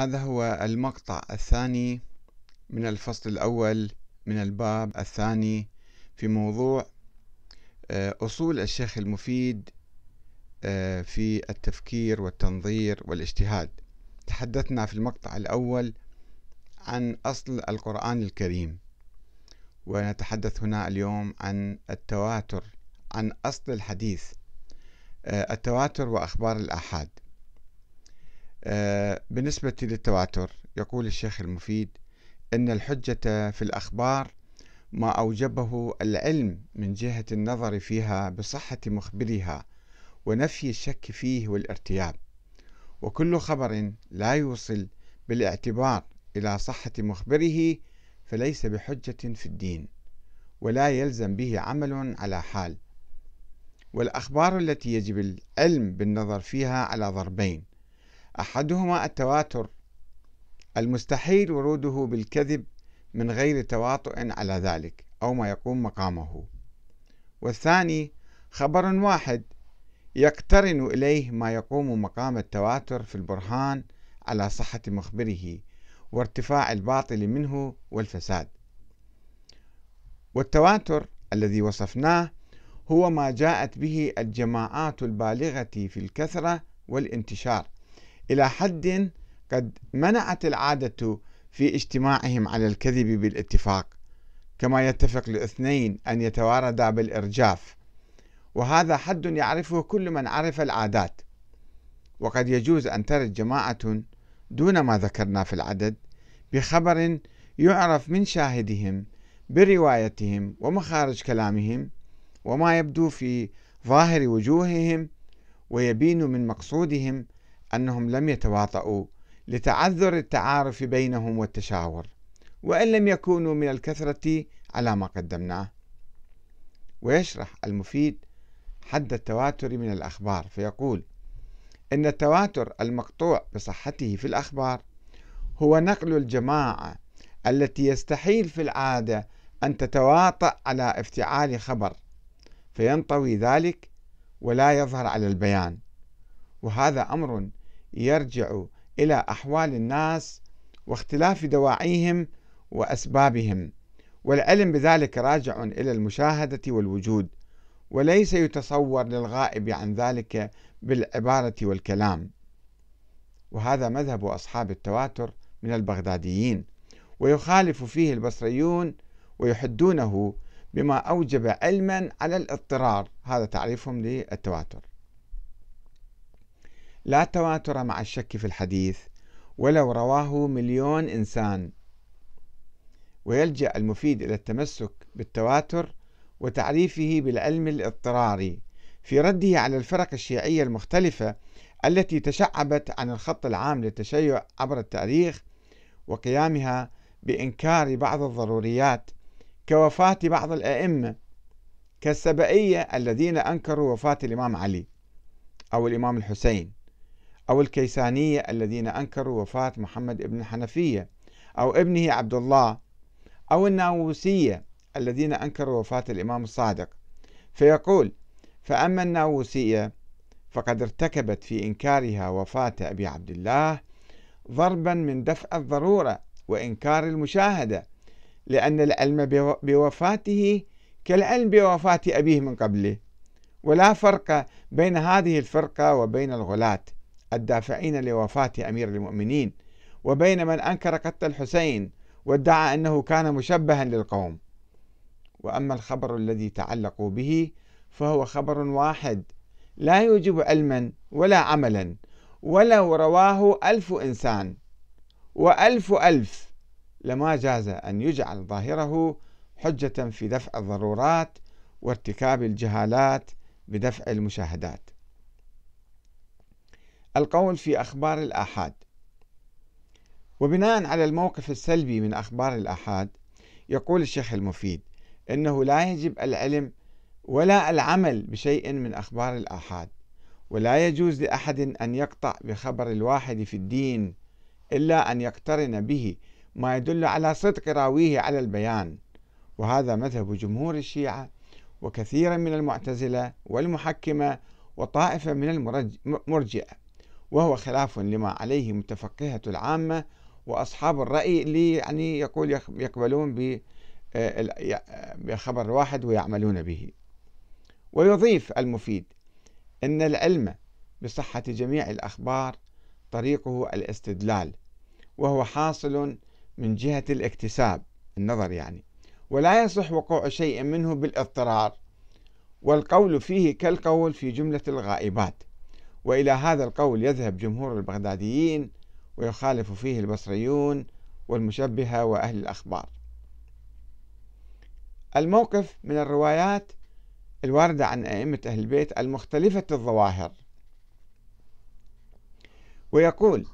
هذا هو المقطع الثاني من الفصل الأول من الباب الثاني في موضوع آه، أصول الشيخ المفيد آه، في التفكير والتنظير والاجتهاد تحدثنا في المقطع الأول عن أصل القرآن الكريم ونتحدث هنا اليوم عن التواتر عن أصل الحديث آه، التواتر وأخبار الآحاد آه، بالنسبة للتواتر يقول الشيخ المفيد أن الحجة في الأخبار ما أوجبه العلم من جهة النظر فيها بصحة مخبرها ونفي الشك فيه والارتياب وكل خبر لا يوصل بالاعتبار إلى صحة مخبره فليس بحجة في الدين ولا يلزم به عمل على حال والأخبار التي يجب العلم بالنظر فيها على ضربين أحدهما التواتر المستحيل وروده بالكذب من غير تواطؤ على ذلك أو ما يقوم مقامه والثاني خبر واحد يقترن إليه ما يقوم مقام التواتر في البرهان على صحة مخبره وارتفاع الباطل منه والفساد والتواتر الذي وصفناه هو ما جاءت به الجماعات البالغة في الكثرة والانتشار إلى حد قد منعت العادة في اجتماعهم على الكذب بالاتفاق كما يتفق الاثنين أن يتواردا بالإرجاف وهذا حد يعرفه كل من عرف العادات وقد يجوز أن ترد جماعة دون ما ذكرنا في العدد بخبر يعرف من شاهدهم بروايتهم ومخارج كلامهم وما يبدو في ظاهر وجوههم ويبين من مقصودهم أنهم لم يتواطؤوا لتعذر التعارف بينهم والتشاور وإن لم يكونوا من الكثرة على ما قدمناه ويشرح المفيد حد التواتر من الأخبار فيقول إن التواتر المقطوع بصحته في الأخبار هو نقل الجماعة التي يستحيل في العادة أن تتواطأ على افتعال خبر فينطوي ذلك ولا يظهر على البيان وهذا أمر يرجع إلى أحوال الناس واختلاف دواعيهم وأسبابهم والعلم بذلك راجع إلى المشاهدة والوجود وليس يتصور للغائب عن ذلك بالعبارة والكلام وهذا مذهب أصحاب التواتر من البغداديين ويخالف فيه البصريون ويحدونه بما أوجب علما على الاضطرار هذا تعريفهم للتواتر لا تواتر مع الشك في الحديث ولو رواه مليون إنسان ويلجأ المفيد إلى التمسك بالتواتر وتعريفه بالعلم الاضطراري في رده على الفرق الشيعية المختلفة التي تشعبت عن الخط العام للتشيع عبر التاريخ وقيامها بإنكار بعض الضروريات كوفاة بعض الأئمة كالسبئية الذين أنكروا وفاة الإمام علي أو الإمام الحسين أو الكيسانية الذين أنكروا وفاة محمد بن الحنفية أو ابنه عبد الله أو الناووسية الذين أنكروا وفاة الإمام الصادق فيقول فأما الناووسية فقد ارتكبت في إنكارها وفاة أبي عبد الله ضربا من دفع الضرورة وإنكار المشاهدة لأن العلم بوفاته كالعلم بوفاة أبيه من قبله ولا فرق بين هذه الفرقة وبين الغلاة الدافعين لوفاة أمير المؤمنين وبين من أنكر قتل الحسين وادعى أنه كان مشبها للقوم وأما الخبر الذي تعلقوا به فهو خبر واحد لا يوجب علما ولا عملا ولو رواه ألف إنسان وألف ألف لما جاز أن يجعل ظاهره حجة في دفع الضرورات وارتكاب الجهالات بدفع المشاهدات القول في أخبار الآحاد وبناء على الموقف السلبي من أخبار الآحاد يقول الشيخ المفيد أنه لا يجب العلم ولا العمل بشيء من أخبار الآحاد ولا يجوز لأحد أن يقطع بخبر الواحد في الدين إلا أن يقترن به ما يدل على صدق راويه على البيان وهذا مذهب جمهور الشيعة وكثيرا من المعتزلة والمحكمة وطائفة من المرجئة وهو خلاف لما عليه متفقهة العامة وأصحاب الرأي اللي يعني يقول يقبلون آه، آه، بخبر واحد ويعملون به ويضيف المفيد أن العلم بصحة جميع الأخبار طريقه الاستدلال وهو حاصل من جهة الاكتساب النظر يعني ولا يصح وقوع شيء منه بالاضطرار والقول فيه كالقول في جملة الغائبات وإلى هذا القول يذهب جمهور البغداديين ويخالف فيه البصريون والمشبهة وأهل الأخبار الموقف من الروايات الواردة عن أئمة أهل البيت المختلفة الظواهر ويقول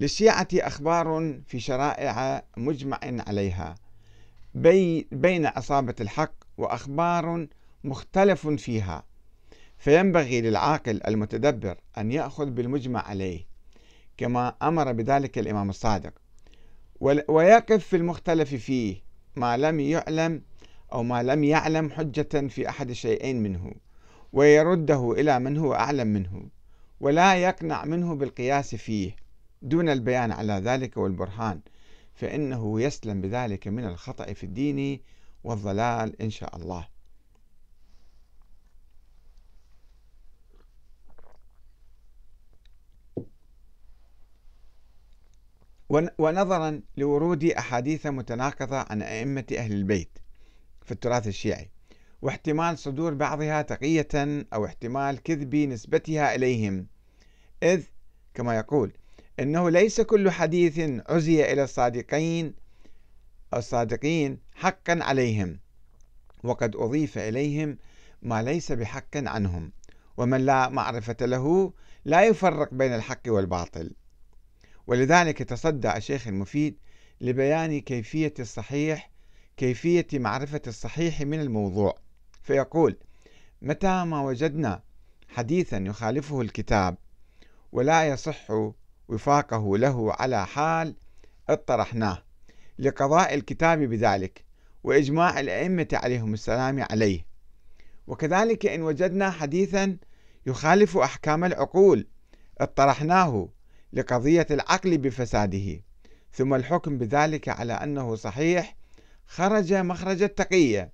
للشيعة أخبار في شرائع مجمع عليها بين أصابة الحق وأخبار مختلف فيها فينبغي للعاقل المتدبر أن يأخذ بالمجمع عليه كما أمر بذلك الإمام الصادق ويقف في المختلف فيه ما لم يعلم أو ما لم يعلم حجة في أحد الشيئين منه ويرده إلى من هو أعلم منه ولا يقنع منه بالقياس فيه دون البيان على ذلك والبرهان فإنه يسلم بذلك من الخطأ في الدين والضلال إن شاء الله ونظرا لورود أحاديث متناقضة عن أئمة أهل البيت في التراث الشيعي واحتمال صدور بعضها تقية أو احتمال كذب نسبتها إليهم إذ كما يقول إنه ليس كل حديث عزي إلى الصادقين الصادقين حقا عليهم وقد أضيف إليهم ما ليس بحق عنهم ومن لا معرفة له لا يفرق بين الحق والباطل ولذلك تصدى الشيخ المفيد لبيان كيفية الصحيح كيفية معرفة الصحيح من الموضوع فيقول متى ما وجدنا حديثا يخالفه الكتاب ولا يصح وفاقه له على حال اطرحناه لقضاء الكتاب بذلك وإجماع الأئمة عليهم السلام عليه وكذلك إن وجدنا حديثا يخالف أحكام العقول اطرحناه لقضية العقل بفساده ثم الحكم بذلك على أنه صحيح خرج مخرج التقية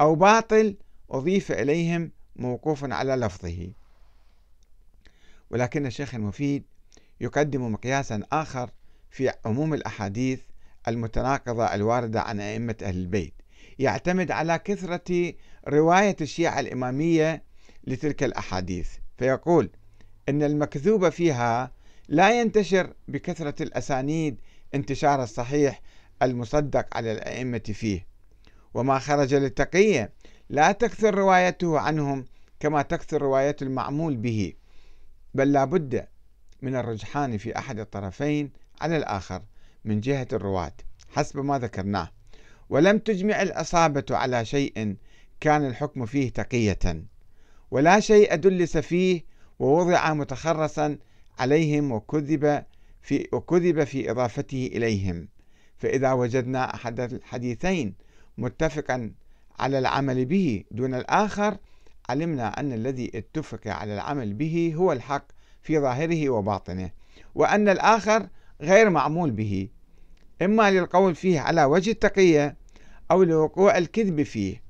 أو باطل أضيف إليهم موقوف على لفظه ولكن الشيخ المفيد يقدم مقياسا آخر في عموم الأحاديث المتناقضة الواردة عن أئمة أهل البيت يعتمد على كثرة رواية الشيعة الإمامية لتلك الأحاديث فيقول إن المكذوب فيها لا ينتشر بكثرة الأسانيد انتشار الصحيح المصدق على الأئمة فيه وما خرج للتقية لا تكثر روايته عنهم كما تكثر رواية المعمول به بل لا بد من الرجحان في أحد الطرفين على الآخر من جهة الرواة حسب ما ذكرناه ولم تجمع الأصابة على شيء كان الحكم فيه تقية ولا شيء دلس فيه ووضع متخرصا عليهم وكذب في وكذب في إضافته إليهم فإذا وجدنا أحد الحديثين متفقا على العمل به دون الآخر علمنا أن الذي اتفق على العمل به هو الحق في ظاهره وباطنه وأن الآخر غير معمول به إما للقول فيه على وجه التقية أو لوقوع الكذب فيه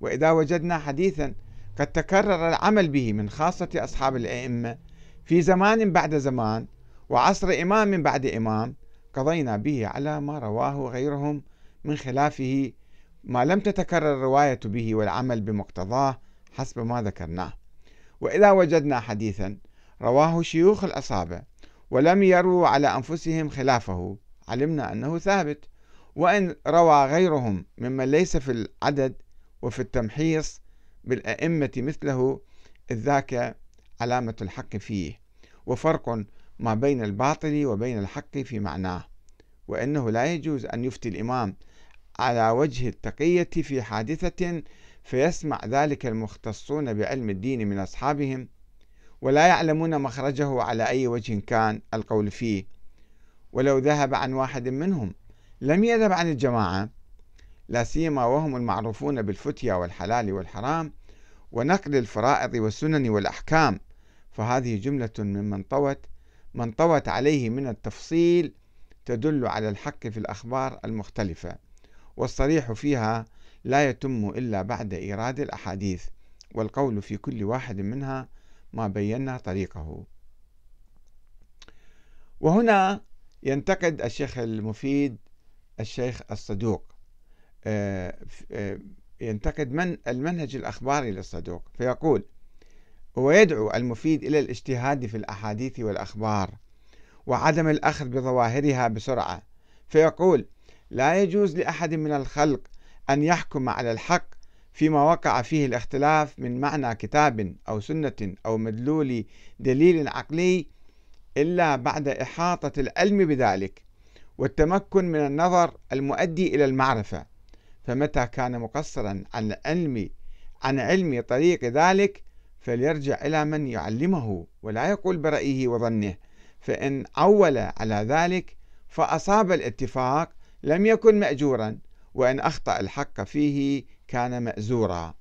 وإذا وجدنا حديثا قد تكرر العمل به من خاصة أصحاب الأئمة في زمان بعد زمان وعصر إمام بعد إمام قضينا به على ما رواه غيرهم من خلافه ما لم تتكرر الرواية به والعمل بمقتضاه حسب ما ذكرناه وإذا وجدنا حديثا رواه شيوخ الأصابع ولم يروا على أنفسهم خلافه علمنا أنه ثابت وإن روى غيرهم ممن ليس في العدد وفي التمحيص بالأئمة مثله إذ ذاك علامة الحق فيه وفرق ما بين الباطل وبين الحق في معناه وأنه لا يجوز أن يفتي الإمام على وجه التقية في حادثة فيسمع ذلك المختصون بعلم الدين من أصحابهم ولا يعلمون مخرجه على أي وجه كان القول فيه ولو ذهب عن واحد منهم لم يذهب عن الجماعة لا سيما وهم المعروفون بالفتيا والحلال والحرام ونقل الفرائض والسنن والأحكام فهذه جملة من طوت من طوت عليه من التفصيل تدل على الحق في الأخبار المختلفة والصريح فيها لا يتم إلا بعد إيراد الأحاديث والقول في كل واحد منها ما بينا طريقه وهنا ينتقد الشيخ المفيد الشيخ الصدوق آه، آه، ينتقد من المنهج الأخباري للصدوق فيقول ويدعو المفيد إلى الاجتهاد في الأحاديث والأخبار وعدم الأخذ بظواهرها بسرعة فيقول لا يجوز لأحد من الخلق أن يحكم على الحق فيما وقع فيه الاختلاف من معنى كتاب أو سنة أو مدلول دليل عقلي إلا بعد إحاطة العلم بذلك والتمكن من النظر المؤدي إلى المعرفة فمتى كان مقصرا عن علم عن علم طريق ذلك فليرجع إلى من يعلمه ولا يقول برأيه وظنه فإن عول على ذلك فأصاب الاتفاق لم يكن مأجورا وإن أخطأ الحق فيه كان مأزورا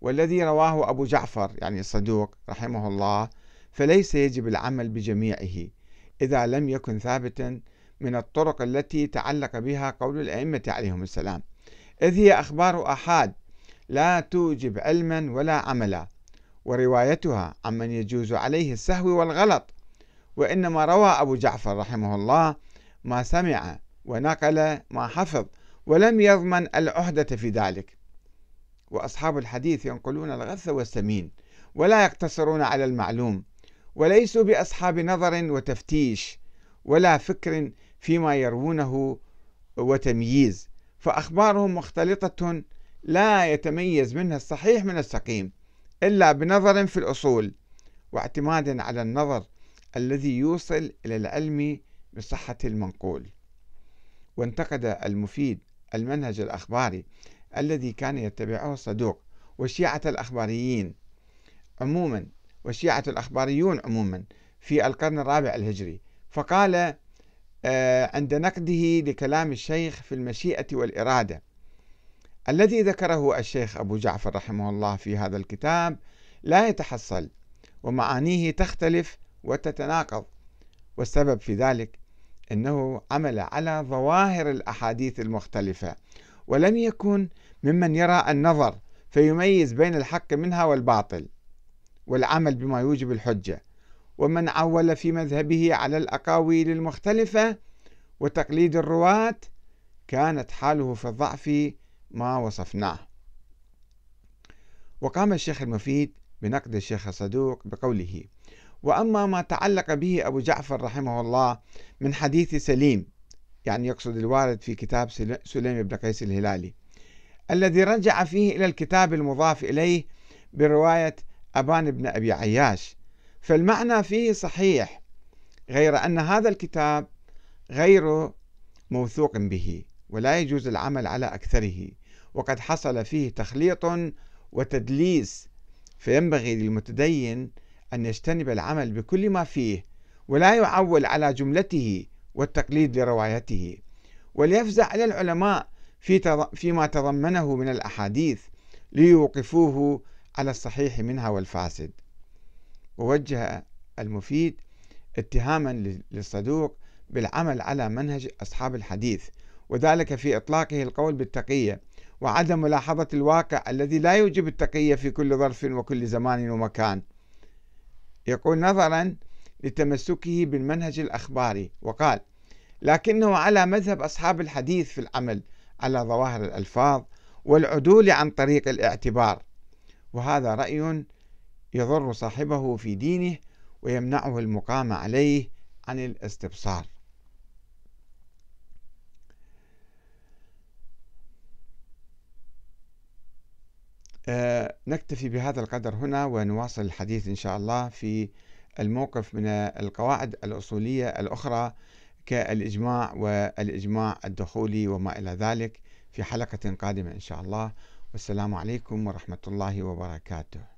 والذي رواه أبو جعفر يعني الصدوق رحمه الله فليس يجب العمل بجميعه إذا لم يكن ثابتا من الطرق التي تعلق بها قول الأئمة عليهم السلام إذ هي أخبار أحاد لا توجب علما ولا عملا وروايتها عمن يجوز عليه السهو والغلط وإنما روى أبو جعفر رحمه الله ما سمع ونقل ما حفظ ولم يضمن العهدة في ذلك وأصحاب الحديث ينقلون الغث والسمين ولا يقتصرون على المعلوم وليسوا بأصحاب نظر وتفتيش ولا فكر فيما يروونه وتمييز فأخبارهم مختلطة لا يتميز منها الصحيح من السقيم إلا بنظر في الأصول واعتماد على النظر الذي يوصل إلى العلم بصحة المنقول وانتقد المفيد المنهج الأخباري الذي كان يتبعه الصدوق وشيعة الأخباريين عموما وشيعة الأخباريون عموما في القرن الرابع الهجري فقال آه، عند نقده لكلام الشيخ في المشيئة والإرادة الذي ذكره الشيخ أبو جعفر رحمه الله في هذا الكتاب لا يتحصل ومعانيه تختلف وتتناقض والسبب في ذلك أنه عمل على ظواهر الأحاديث المختلفة ولم يكن ممن يرى النظر فيميز بين الحق منها والباطل والعمل بما يوجب الحجة ومن عول في مذهبه على الأقاويل المختلفة وتقليد الرواة كانت حاله في الضعف ما وصفناه وقام الشيخ المفيد بنقد الشيخ الصدوق بقوله وأما ما تعلق به أبو جعفر رحمه الله من حديث سليم يعني يقصد الوارد في كتاب سليم بن قيس الهلالي الذي رجع فيه إلى الكتاب المضاف إليه برواية أبان بن أبي عياش فالمعنى فيه صحيح غير أن هذا الكتاب غير موثوق به ولا يجوز العمل على أكثره وقد حصل فيه تخليط وتدليس فينبغي للمتدين أن يجتنب العمل بكل ما فيه ولا يعول على جملته والتقليد لروايته وليفزع إلى العلماء في فيما تضمنه من الأحاديث ليوقفوه على الصحيح منها والفاسد ووجه المفيد اتهاما للصدوق بالعمل على منهج أصحاب الحديث وذلك في إطلاقه القول بالتقية وعدم ملاحظة الواقع الذي لا يوجب التقية في كل ظرف وكل زمان ومكان يقول نظرا لتمسكه بالمنهج الأخباري وقال لكنه على مذهب أصحاب الحديث في العمل على ظواهر الألفاظ والعدول عن طريق الاعتبار وهذا رأي يضر صاحبه في دينه ويمنعه المقام عليه عن الاستبصار آه، نكتفي بهذا القدر هنا ونواصل الحديث إن شاء الله في الموقف من القواعد الأصولية الأخرى كالإجماع والإجماع الدخولي وما إلى ذلك في حلقة قادمة إن شاء الله والسلام عليكم ورحمة الله وبركاته